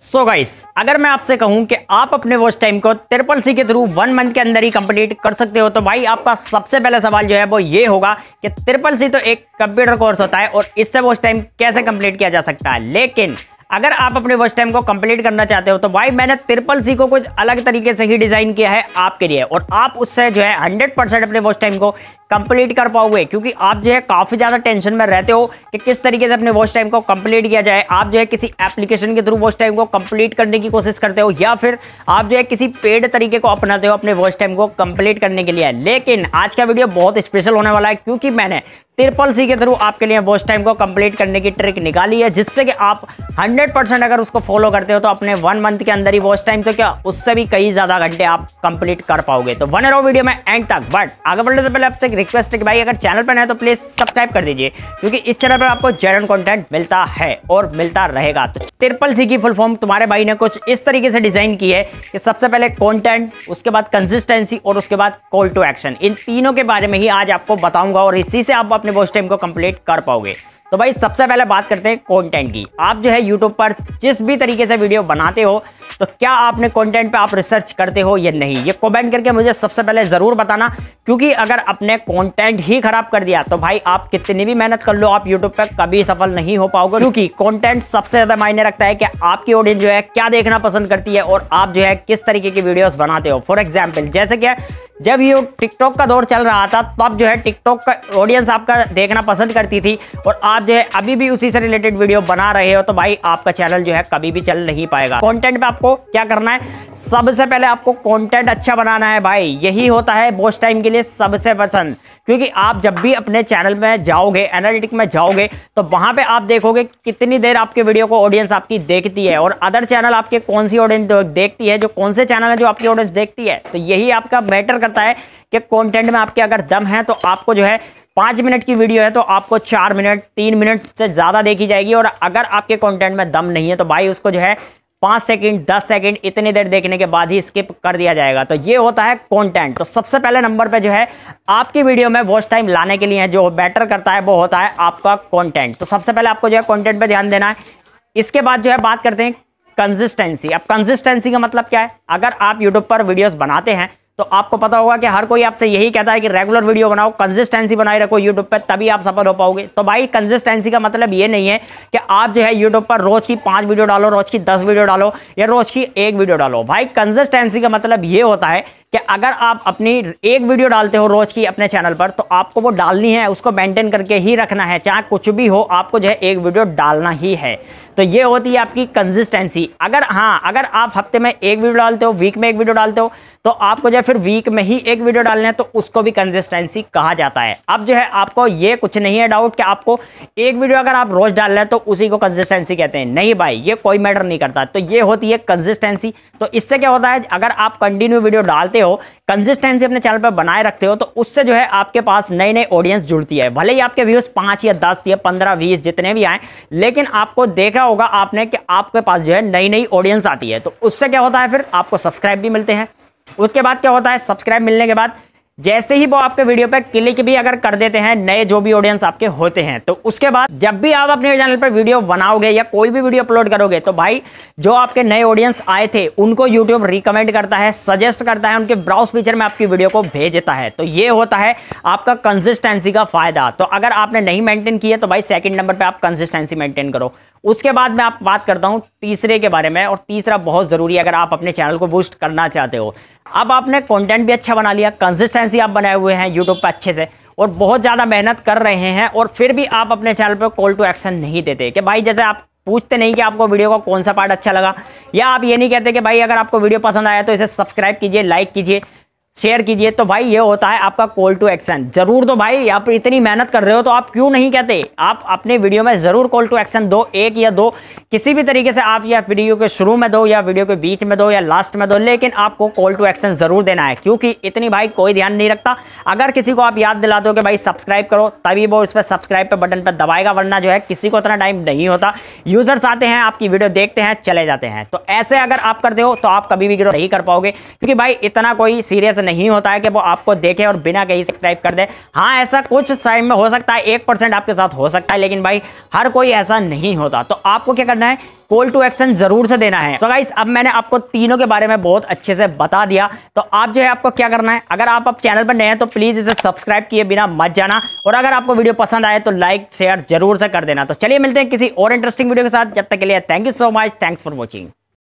सो so guys अगर मैं आपसे कहूं कि आप अपने वॉच टाइम को ट्रिपल सी के थ्रू वन मंथ के अंदर ही कंप्लीट कर सकते हो तो भाई आपका सबसे पहला सवाल जो है वो ये होगा कि ट्रिपल सी तो एक कंप्यूटर कोर्स होता है और इससे वॉच टाइम कैसे कंप्लीट किया जा सकता है लेकिन अगर आप अपने वर्स्ट टाइम को कंप्लीट करना चाहते हो तो भाई मैंने ट्रिपल सी को कुछ अलग तरीके से ही डिज़ाइन किया है आपके लिए और आप उससे जो है हंड्रेड परसेंट अपने वर्स्ट टाइम को कंप्लीट कर पाओगे क्योंकि आप जो है काफ़ी ज़्यादा टेंशन में रहते हो कि किस तरीके से अपने वॉच टाइम को कंप्लीट किया जाए आप जो है किसी एप्लीकेशन के थ्रू वॉच टाइम को कंप्लीट करने की कोशिश करते हो या फिर आप जो है किसी पेड तरीके को अपनाते हो अपने वॉच टाइम को कंप्लीट करने के लिए लेकिन आज का वीडियो बहुत स्पेशल होने वाला है क्योंकि मैंने ट्रिपल सी के थ्रू आपके लिए वॉच टाइम को कंप्लीट करने की ट्रिक निकाली है जिससे कि आप 100 परसेंट अगर उसको फॉलो करते हो तो अपने वन मंथ के अंदर ही वॉच टाइम तो क्या उससे भी कई ज़्यादा घंटे आप कंप्लीट कर पाओगे तो वन रहो वीडियो में एंड तक बट आगे बढ़ने से पहले आपसे एक रिक्वेस्ट है कि भाई अगर चैनल पर नए तो प्लीज़ सब्सक्राइब कर दीजिए क्योंकि इस चैनल पर आपको जेरन कॉन्टेंट मिलता है और मिलता रहेगा तो ट्रिपल सी की फुल फॉर्म तुम्हारे भाई ने कुछ इस तरीके से डिज़ाइन की है कि सबसे पहले कॉन्टेंट उसके बाद कंसिस्टेंसी और उसके बाद कॉल टू एक्शन इन तीनों के बारे में ही आज आपको बताऊंगा और इसी से आप अपने वो टाइम को कंप्लीट कर पाओगे तो भाई सबसे पहले बात करते हैं कंटेंट की आप जो है यूट्यूब पर जिस भी तरीके से वीडियो बनाते हो तो क्या आपने कंटेंट पे आप रिसर्च करते हो या नहीं ये कमेंट करके मुझे सबसे पहले ज़रूर बताना क्योंकि अगर अपने कंटेंट ही खराब कर दिया तो भाई आप कितनी भी मेहनत कर लो आप यूट्यूब पर कभी सफल नहीं हो पाओगे क्योंकि कॉन्टेंट सबसे ज़्यादा मायने रखता है कि आपकी ऑडियंस जो है क्या देखना पसंद करती है और आप जो है किस तरीके की वीडियोज़ बनाते हो फॉर एग्जाम्पल जैसे क्या जब ये टिकटॉक का दौर चल रहा था तब जो है टिकटॉक का ऑडियंस आपका देखना पसंद करती थी और आप जो है अभी भी उसी से रिलेटेड वीडियो बना रहे हो तो भाई आपका चैनल जो है कभी भी चल नहीं पाएगा कंटेंट में आपको क्या करना है सबसे पहले आपको कंटेंट अच्छा बनाना है भाई यही होता है बोस्ट टाइम के लिए सबसे पसंद क्योंकि आप जब भी अपने चैनल में जाओगे एनालिटिक में जाओगे तो वहां पे आप देखोगे कितनी देर आपके वीडियो को ऑडियंस आपकी देखती है और अदर चैनल आपके कौन सी ऑडियंस देखती है जो कौन से चैनल है जो आपकी ऑडियंस देखती है तो यही आपका मैटर करता है कि कंटेंट में आपके अगर दम है तो आपको जो है पाँच मिनट की वीडियो है तो आपको चार मिनट तीन मिनट से ज़्यादा देखी जाएगी और अगर आपके कॉन्टेंट में दम नहीं है तो भाई उसको जो है पाँच सेकंड दस सेकंड इतनी देर देखने के बाद ही स्किप कर दिया जाएगा तो ये होता है कंटेंट तो सबसे पहले नंबर पे जो है आपकी वीडियो में वॉच टाइम लाने के लिए जो बेटर करता है वो होता है आपका कंटेंट तो सबसे पहले आपको जो है कंटेंट पे ध्यान देना है इसके बाद जो है बात करते हैं कंसिस्टेंसी अब कंसिस्टेंसी का मतलब क्या है अगर आप यूट्यूब पर वीडियोज बनाते हैं तो आपको पता होगा कि हर कोई आपसे यही कहता है कि रेगुलर वीडियो बनाओ कंसिस्टेंसी बनाए रखो यूट्यूब पर तभी आप सफल हो पाओगे तो भाई कंसिस्टेंसी का मतलब ये नहीं है कि आप जो है यूट्यूब पर रोज़ की पाँच वीडियो डालो रोज़ की दस वीडियो डालो या रोज़ की एक वीडियो डालो भाई कंसिस्टेंसी का मतलब ये होता है कि अगर आप अपनी एक वीडियो डालते हो रोज़ की अपने चैनल पर तो आपको वो डालनी है उसको मेंटेन करके ही रखना है चाहे कुछ भी हो आपको जो है एक वीडियो डालना ही है तो ये होती है आपकी कंसिस्टेंसी अगर हाँ अगर आप हफ्ते में एक वीडियो डालते हो वीक में एक वीडियो डालते हो तो आपको जो है फिर वीक में ही एक वीडियो डालना है तो उसको भी कंसिस्टेंसी कहा जाता है अब जो है आपको ये कुछ नहीं है डाउट कि आपको एक वीडियो अगर आप रोज डाल रहे हैं तो उसी को कंसिस्टेंसी कहते हैं नहीं भाई ये कोई मैटर नहीं करता तो ये होती है कंसिस्टेंसी तो इससे क्या होता है अगर आप कंटिन्यू वीडियो डालते हो कंसिस्टेंसी अपने चैनल पर बनाए रखते हो तो उससे जो है आपके पास नई नई ऑडियंस जुड़ती है भले ही आपके व्यूज पांच या दस या पंद्रह बीस जितने भी आए लेकिन आपको देखा होगा आपने कि आपके पास जो है नई नई ऑडियंस आती है तो उससे क्या होता है फिर आपको सब्सक्राइब भी मिलते हैं उसके बाद क्या होता है सब्सक्राइब मिलने के बाद जैसे ही वो आपके वीडियो पे क्लिक भी अगर कर देते हैं नए जो भी ऑडियंस आपके होते हैं तो उसके बाद जब भी आप अपने चैनल पर वीडियो बनाओगे या कोई भी वीडियो अपलोड करोगे तो भाई जो आपके नए ऑडियंस आए थे उनको यूट्यूब रिकमेंड करता है सजेस्ट करता है उनके ब्राउज फीचर में आपकी वीडियो को भेजता है तो ये होता है आपका कंसिस्टेंसी का फायदा तो अगर आपने नहीं मेंटेन किया तो भाई सेकेंड नंबर पर आप कंसिस्टेंसी मेंटेन करो उसके बाद मैं आप बात करता हूँ तीसरे के बारे में और तीसरा बहुत ज़रूरी है अगर आप अपने चैनल को बूस्ट करना चाहते हो अब आपने कंटेंट भी अच्छा बना लिया कंसिस्टेंसी आप बनाए हुए हैं यूट्यूब पर अच्छे से और बहुत ज़्यादा मेहनत कर रहे हैं और फिर भी आप अपने चैनल पर कॉल टू एक्शन नहीं देते कि भाई जैसे आप पूछते नहीं कि आपको वीडियो का कौन सा पार्ट अच्छा लगा या आप ये नहीं कहते कि भाई अगर आपको वीडियो पसंद आया तो इसे सब्सक्राइब कीजिए लाइक कीजिए शेयर कीजिए तो भाई ये होता है आपका कॉल टू एक्शन जरूर तो भाई आप इतनी मेहनत कर रहे हो तो आप क्यों नहीं कहते आप अपने वीडियो में जरूर कॉल टू एक्शन दो एक या दो किसी भी तरीके से आप या वीडियो के शुरू में दो या वीडियो के बीच में दो या लास्ट में दो लेकिन आपको कॉल टू एक्शन जरूर देना है क्योंकि इतनी भाई कोई ध्यान नहीं रखता अगर किसी को आप याद दिला दो कि भाई सब्सक्राइब करो तभी वो उस पर सब्सक्राइब पर बटन पर दबाएगा वरना जो है किसी को इतना टाइम नहीं होता यूजर्स आते हैं आपकी वीडियो देखते हैं चले जाते हैं तो ऐसे अगर आप करते हो तो आप कभी भी ग्रो नहीं कर पाओगे क्योंकि भाई इतना कोई सीरियस नहीं होता है कि वो आपको देखे और बिना कहीं सब्सक्राइब कर दे हाँ ऐसा कुछ टाइम में हो सकता है एक परसेंट आपके साथ हो सकता है लेकिन भाई हर कोई ऐसा नहीं होता तो आपको क्या करना है कॉल टू एक्शन जरूर से देना है सो so गाइस अब मैंने आपको तीनों के बारे में बहुत अच्छे से बता दिया तो आप जो है आपको क्या करना है अगर आप अब चैनल पर नए हैं तो प्लीज इसे सब्सक्राइब किए बिना मत जाना और अगर आपको वीडियो पसंद आए तो लाइक शेयर जरूर से कर देना तो चलिए मिलते हैं किसी और इंटरेस्टिंग वीडियो के साथ जब तक के लिए thank you so much thanks for watching